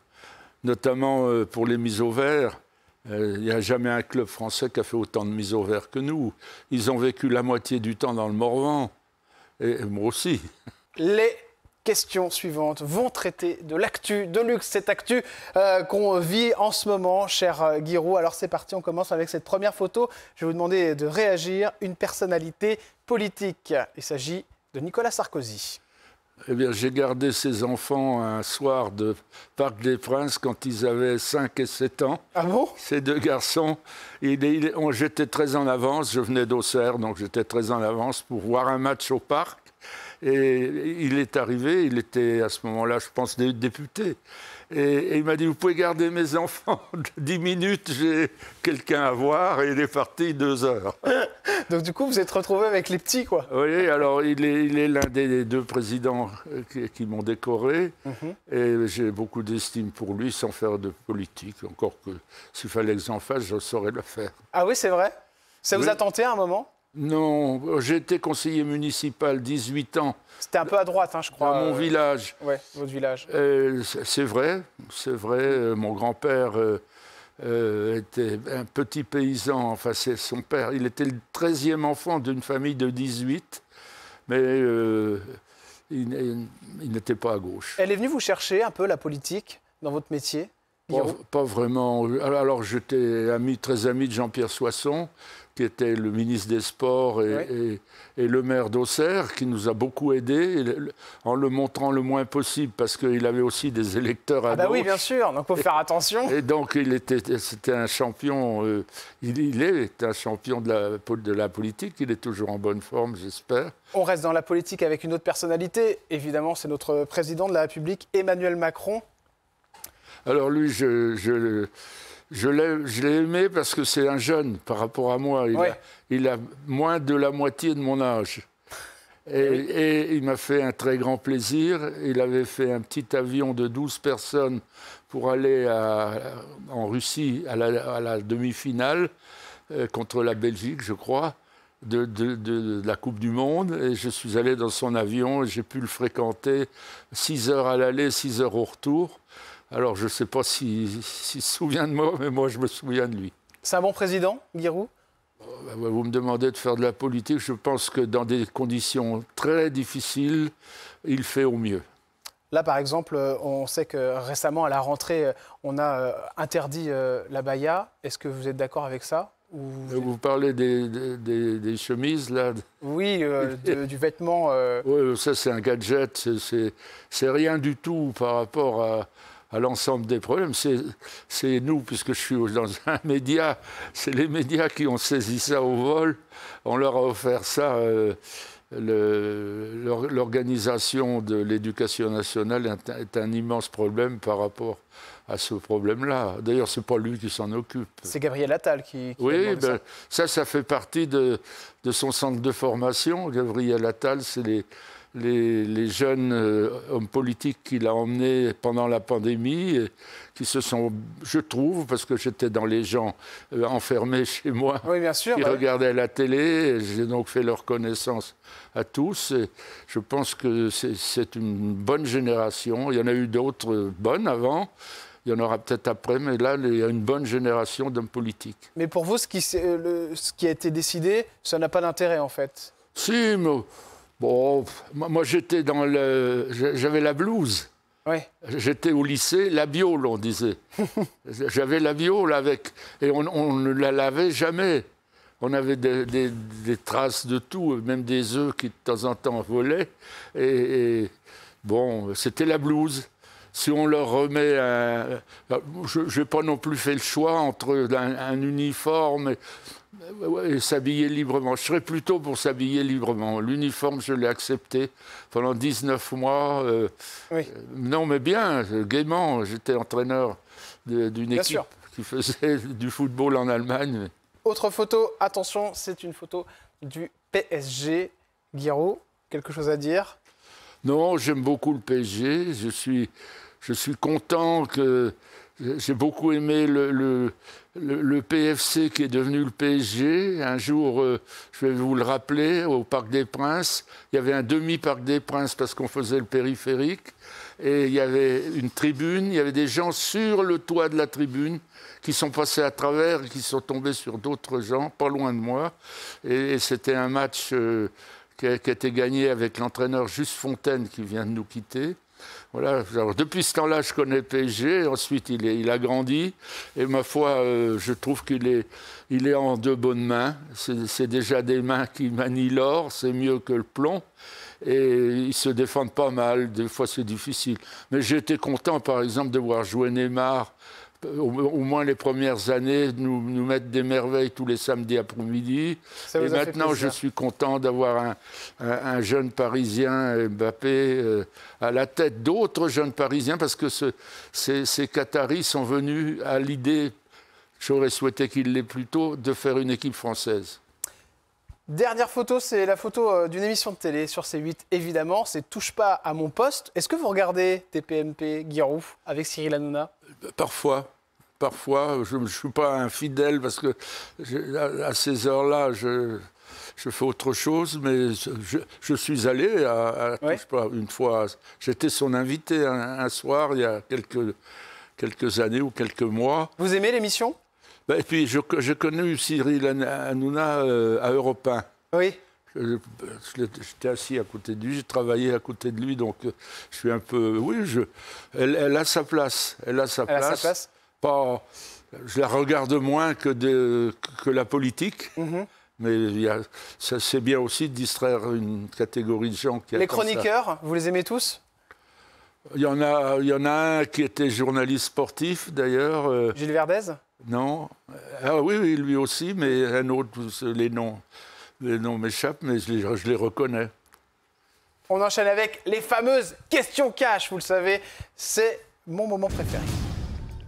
[SPEAKER 2] Notamment euh, pour les mises au vert. Il euh, n'y a jamais un club français qui a fait autant de mises au vert que nous. Ils ont vécu la moitié du temps dans le Morvan. Et moi aussi. Les questions
[SPEAKER 1] suivantes vont traiter de l'actu, de luxe, cette actu qu'on vit en ce moment, cher Guiraud. Alors c'est parti, on commence avec cette première photo. Je vais vous demander de réagir. Une personnalité politique. Il s'agit de Nicolas Sarkozy.
[SPEAKER 2] Eh bien, j'ai gardé ces enfants un soir de Parc des Princes quand ils avaient 5 et 7 ans. Ah bon Ces deux garçons. j'étais très en avance, je venais d'Auxerre, donc j'étais très en avance pour voir un match au parc. Et il est arrivé, il était à ce moment-là, je pense, député. Et, il m'a dit, vous pouvez garder mes enfants 10 minutes, j'ai quelqu'un à voir. Et il est parti deux heures. Donc du coup, vous êtes retrouvé avec les petits, quoi. Oui, alors il est l'un des deux présidents euh, qui, m'ont décoré. Mhm. Et j'ai beaucoup d'estime pour lui sans faire de politique. Encore que s'il fallait que j'en fasse, je saurais le faire.
[SPEAKER 1] Ah oui, c'est vrai ça vous a tenté à un moment
[SPEAKER 2] non, j'ai été conseiller municipal 18 ans. C'était un peu à droite, hein, je crois. À mon euh, village. Oui, votre village. Euh, c'est vrai, c'est vrai. Euh, mon grand-père était un petit paysan. Enfin, c'est son père. Il était le 13e enfant d'une famille de 18. Mais il, n'était pas à gauche.
[SPEAKER 1] Elle est venue vous chercher un peu la politique dans votre métier
[SPEAKER 2] pas, vraiment. Alors, j'étais très ami de Jean-Pierre Soisson qui était le ministre des Sports et, le maire d'Auxerre, qui nous a beaucoup aidés en le montrant le moins possible, parce qu'il avait aussi des électeurs à ah bah Oui, bien sûr, donc il faut faire attention. Et, donc, il était, c'était un champion, euh, il, il, est un champion de la, de la politique, il est toujours en bonne forme, j'espère.
[SPEAKER 1] On reste dans la politique avec une autre personnalité, évidemment, c'est notre président de la République, Emmanuel Macron.
[SPEAKER 2] Alors lui, je, je je l'ai aimé parce que c'est un jeune par rapport à moi. Il, a, moins de la moitié de mon âge. Et, il m'a fait un très grand plaisir. Il avait fait un petit avion de 12 personnes pour aller en Russie à la, demi-finale euh, contre la Belgique, je crois. De, de, la Coupe du Monde et je suis allé dans son avion et j'ai pu le fréquenter 6 heures à l'aller, 6 heures au retour. Alors, je ne sais pas s'il se souvient de moi, mais moi, je me souviens de lui. C'est un bon président, Giroud oh, bah, bah, vous me demandez de faire de la politique. Je pense que dans des conditions très difficiles, il fait au mieux.
[SPEAKER 1] Là, par exemple, euh, on sait que récemment, à la rentrée, euh, on a euh, interdit la baïa. Est-ce que vous êtes d'accord avec ça
[SPEAKER 2] vous, vous, parlez des, chemises, là Oui, du vêtement. Oui, ça, c'est un gadget. C'est rien du tout par rapport à, à l'ensemble des problèmes. C'est nous, puisque je suis dans un média, c'est les médias qui ont saisi ça au vol. On leur a offert ça. Euh, l'organisation de l'éducation nationale est un immense problème par rapport à ce problème-là. D'ailleurs, ce n'est pas lui qui s'en occupe. C'est
[SPEAKER 1] Gabriel Attal qui. qui
[SPEAKER 2] oui, ben, ça. ça. fait partie de, de, son centre de formation. Gabriel Attal, c'est les, les, jeunes euh, hommes politiques qu'il a emmenés pendant la pandémie, euh, qui se sont, je trouve, parce que j'étais dans les gens euh, enfermés chez moi, bien sûr, qui regardaient la télé, j'ai donc fait leur connaissance à tous. Et je pense que c'est une bonne génération. Il y en a eu d'autres bonnes avant. Il y en aura peut-être après, mais là, il y a une bonne génération d'hommes politiques.
[SPEAKER 1] Mais pour vous, ce qui, ce qui a été décidé, ça n'a pas d'intérêt, en
[SPEAKER 2] fait Si, mais Bon, moi j'étais dans le. J'avais la blouse. J'étais au lycée, la biole, on disait. J'avais la biole avec. Et on, ne la lavait jamais. On avait des, traces de tout, même des œufs qui de temps en temps volaient. Et, bon, c'était la blouse. Si on leur remet un. Euh, je n'ai pas non plus fait le choix entre un, uniforme s'habiller librement. Je serais plutôt pour s'habiller librement. L'uniforme, je l'ai accepté pendant 19 mois. Euh, euh, non, mais bien, euh, gaiement. J'étais entraîneur d'une équipe qui faisait du football en Allemagne.
[SPEAKER 1] Autre photo, attention, c'est une photo du PSG. Guiraud, quelque chose à dire
[SPEAKER 2] Non, j'aime beaucoup le PSG. Je suis, je suis content que j'ai beaucoup aimé le, PFC qui est devenu le PSG. Un jour, euh, je vais vous le rappeler, au Parc des Princes, il y avait un demi-Parc des Princes parce qu'on faisait le périphérique. Et il y avait une tribune, il y avait des gens sur le toit de la tribune qui sont passés à travers et qui sont tombés sur d'autres gens, pas loin de moi. Et, c'était un match euh, qui, a, qui a été gagné avec l'entraîneur Juste Fontaine qui vient de nous quitter depuis ce temps-là, je connais PSG. Ensuite, il, a grandi. Et ma foi, euh, je trouve qu'il est, il est en deux bonnes mains. C'est déjà des mains qui manient l'or. C'est mieux que le plomb. Et ils se défendent pas mal. Des fois, c'est difficile. Mais j'étais content, par exemple, de voir jouer Neymar au, moins les premières années, nous, nous mettre des merveilles tous les samedis après-midi. Et maintenant, je suis content d'avoir un, jeune Parisien, Mbappé, euh, à la tête d'autres jeunes Parisiens, parce que ce, ces, ces Qataris sont venus à l'idée, j'aurais souhaité qu'il l'aient plus tôt, de faire une équipe française.
[SPEAKER 1] Dernière photo, c'est la photo euh, d'une émission de télé sur C8, évidemment. C'est Touche pas à mon poste. Est-ce que vous regardez TPMP, Guirou, avec Cyril Hanouna
[SPEAKER 2] Parfois. Parfois, je ne suis pas infidèle parce que à, ces heures-là, je, fais autre chose, mais je, suis allé à, Touche pas une fois. J'étais son invité un, soir il y a quelques, quelques années ou quelques mois. Vous aimez l'émission ben, et puis, j'ai connu Cyril Hanouna euh, à Europe 1. Oui. J'étais assis à côté de lui, j'ai travaillé à côté de lui, donc euh, je suis un peu. Oui, je, elle, a sa place. Elle a sa elle place. A sa place. Pas, je la regarde moins que, de, que la politique. Mm-hmm. Mais ça c'est bien aussi de distraire une catégorie de gens qui. Les chroniqueurs,
[SPEAKER 1] vous les aimez tous
[SPEAKER 2] Il y en a, il y en a un qui était journaliste sportif d'ailleurs. Euh, Gilles Verdez non. Euh, ah oui, lui aussi, mais un autre, euh, les noms, les noms m'échappent, mais je les, reconnais.
[SPEAKER 1] On enchaîne avec les fameuses questions cash, vous le savez, c'est mon moment préféré.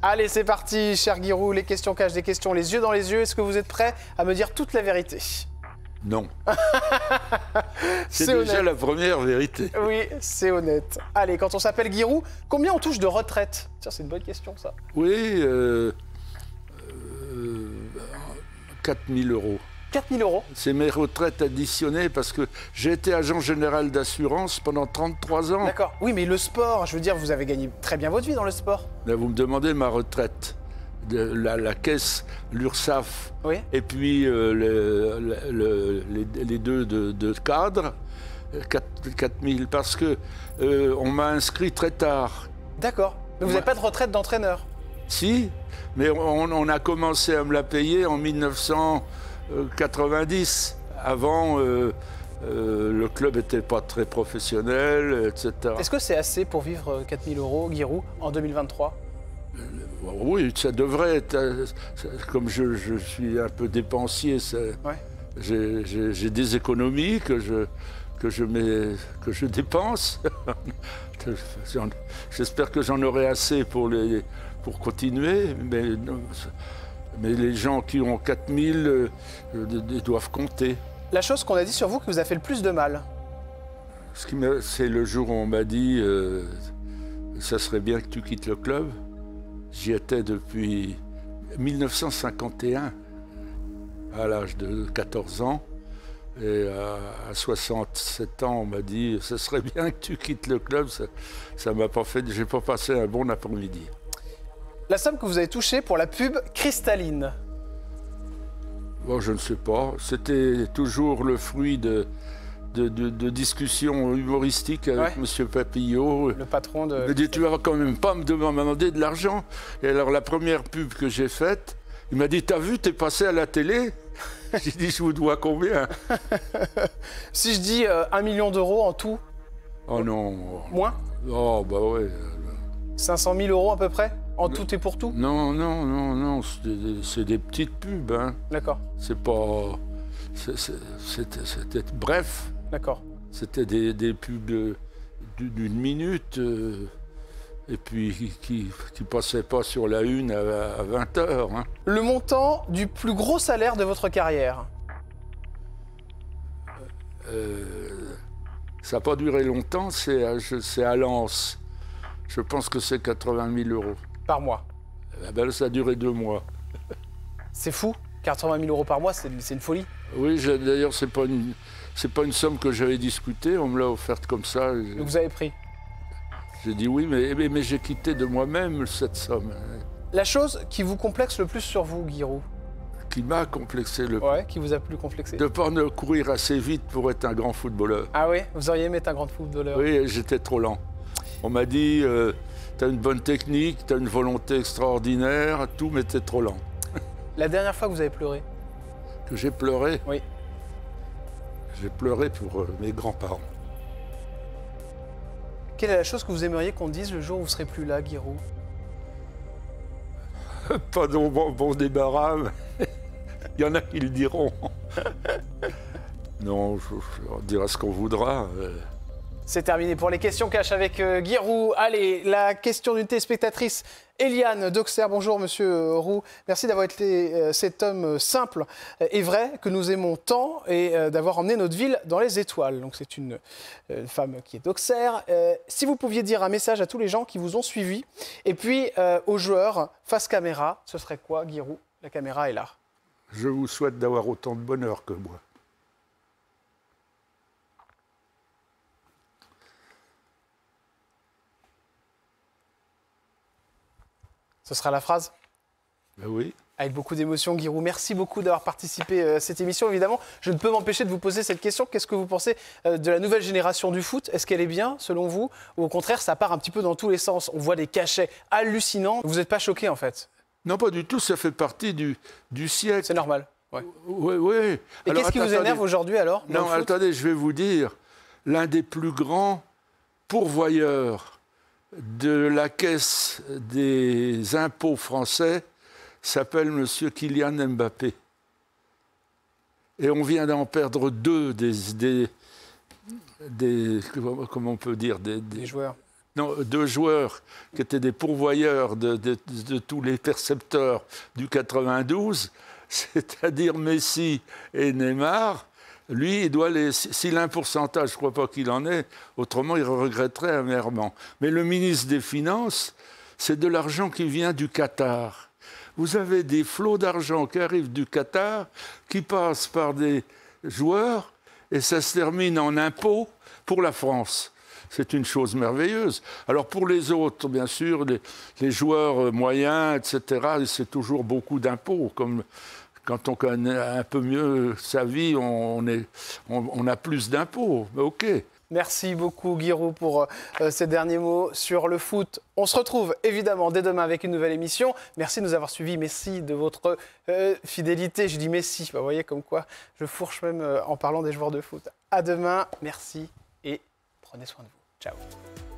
[SPEAKER 1] Allez, c'est parti, cher Giroud, les questions cash, des questions les yeux dans les yeux. Est-ce que vous êtes prêt à me dire toute la vérité
[SPEAKER 2] Non. c'est déjà la première vérité.
[SPEAKER 1] Oui, c'est honnête. Allez, quand on s'appelle Giroud, combien on touche de retraite Tiens, c'est une bonne question, ça.
[SPEAKER 2] Oui, euh, 4000 4 000 euros. 4 000 euros C'est mes retraites additionnées parce que j'ai été agent général d'assurance pendant 33 ans. D'accord. Oui, mais le sport, je veux dire, vous avez gagné très bien votre vie dans le sport. vous me demandez ma retraite. De la, caisse, l'URSAF, et puis euh, les, deux de, cadre, 4, parce que euh, on m'a inscrit très tard. D'accord. vous n'avez pas de retraite d'entraîneur si, mais on, a commencé à me la payer en 1990. Avant, euh, euh, le club n'était pas très professionnel, etc. Est-ce que
[SPEAKER 1] c'est assez pour vivre 4000 euh, euros, Giroud, en 2023
[SPEAKER 2] oui, ça devrait être. Comme je, suis un peu dépensier, j'ai des économies que je, que je, mets, que je dépense. J'espère que j'en aurai assez pour les, pour continuer. Mais, mais les gens qui ont 4000 euh, euh, doivent compter. La chose qu'on a dit sur vous qui vous a fait le plus de mal C'est le jour où on m'a dit euh, ça serait bien que tu quittes le club. J'y étais depuis 1951, à l'âge de 14 ans. Et à 67 ans, on m'a dit ce serait bien que tu quittes le club. Ça m'a pas fait. J'ai pas passé un bon après-midi. La somme que vous avez touchée pour
[SPEAKER 1] la pub cristalline
[SPEAKER 2] Bon, oh, je ne sais pas. C'était toujours le fruit de, discussions humoristiques avec Monsieur M. Papillot. Le patron de. Il m'a dit Tu vas quand même pas me demander de l'argent. Et alors, la première pub que j'ai faite, il m'a dit T'as vu, t'es passé à la télé J'ai dit Je vous dois combien Si je dis euh, un million d'euros en tout Oh non Moins Oh, bah
[SPEAKER 1] ouais. 500 000 euros à peu près En tout
[SPEAKER 2] et pour tout Non, non, non, non, c'est des, petites pubs. Hein. D'accord. C'est pas. C'était bref. D'accord. C'était des, pubs d'une minute. Euh, et puis qui, passaient pas sur la une à, 20 heures. Hein.
[SPEAKER 1] Le montant du plus gros salaire de votre carrière
[SPEAKER 2] euh, Ça n'a pas duré longtemps, c'est à, à je pense que c'est 80 000 euros. Par mois eh ben, Ça a duré deux mois.
[SPEAKER 1] C'est fou 80 000 euros par mois, c'est
[SPEAKER 2] une folie Oui, d'ailleurs, c'est pas une... pas une somme que j'avais discutée, on me l'a offerte comme ça. vous avez pris J'ai dit oui, mais, mais, j'ai quitté de moi-même cette somme.
[SPEAKER 1] La chose qui vous complexe le plus sur vous, Guirou
[SPEAKER 2] Qui m'a complexé le plus. Ouais,
[SPEAKER 1] qui vous a plus complexé. De
[SPEAKER 2] pas courir assez vite pour être un grand footballeur.
[SPEAKER 1] Ah oui Vous auriez aimé être un grand footballeur Oui,
[SPEAKER 2] j'étais trop lent. On m'a dit, euh, t'as une bonne technique, t'as une volonté extraordinaire, tout, mais t'es trop lent.
[SPEAKER 1] La dernière
[SPEAKER 2] fois que vous avez pleuré Que j'ai pleuré Oui. J'ai pleuré pour euh, mes grands-parents.
[SPEAKER 1] Quelle est la chose que vous aimeriez qu'on dise le jour où vous serez plus là, Guiraud
[SPEAKER 2] Pas de bon, bon débarras. Il y en a qui le diront. non, on dira ce qu'on voudra. C'est terminé pour les questions cash avec euh,
[SPEAKER 1] Allez, la question d'une téléspectatrice, Eliane Doxer. Bonjour, monsieur euh, Roux. Merci d'avoir été euh, cet homme euh, simple et vrai que nous aimons tant et d'avoir emmené notre ville dans les étoiles. Donc, c'est une, femme qui est Doxer. si vous pouviez dire un message à tous les gens qui vous ont suivi et puis aux joueurs face caméra, ce serait quoi, Guy La caméra est là.
[SPEAKER 2] Je vous souhaite d'avoir autant de bonheur que moi.
[SPEAKER 1] Ce sera la phrase ben Oui. Avec beaucoup d'émotion, Giroud. Merci beaucoup d'avoir participé euh, à cette émission. Évidemment, je ne peux m'empêcher de vous poser cette question. Qu'est-ce que vous pensez euh, de la nouvelle génération du foot Est-ce qu'elle est bien, selon vous Ou au contraire, ça part un petit peu dans tous les sens On voit des cachets hallucinants. Vous n'êtes pas choqué, en fait Non, pas du tout. Ça fait partie
[SPEAKER 2] du, du siècle. C'est normal. Oui, oui. Et qu'est-ce qui vous énerve aujourd'hui, alors Non, attendez, je vais vous dire. L'un des plus grands pourvoyeurs de la Caisse des impôts français s'appelle M. Kylian Mbappé. Et on vient d'en perdre deux des, Comment on peut dire Des, joueurs. Non, deux joueurs qui étaient des pourvoyeurs de tous les percepteurs du 92, c'est-à-dire Messi et Neymar lui, il doit les. Si a pourcentage, je ne crois pas qu'il en ait, autrement, il regretterait amèrement. Mais le ministre des Finances, c'est de l'argent qui vient du Qatar. Vous avez des flots d'argent qui arrivent du Qatar, qui passent par des joueurs, et ça se termine en impôts pour la France. C'est une chose merveilleuse. Alors pour les autres, bien sûr, les, les joueurs euh, moyens, etc., c'est toujours beaucoup d'impôts, comme quand on connaît un peu mieux sa vie, on, on, a plus d'impôts. OK.
[SPEAKER 1] Merci beaucoup Guirou pour euh, ces derniers mots sur le foot. On se retrouve évidemment dès demain avec une nouvelle émission. Merci de nous avoir suivis. Merci de votre euh, fidélité. Je dis Messi. Bah, vous voyez comme quoi je fourche même euh, en parlant des joueurs de foot. À demain. Merci et prenez soin de vous. Ciao.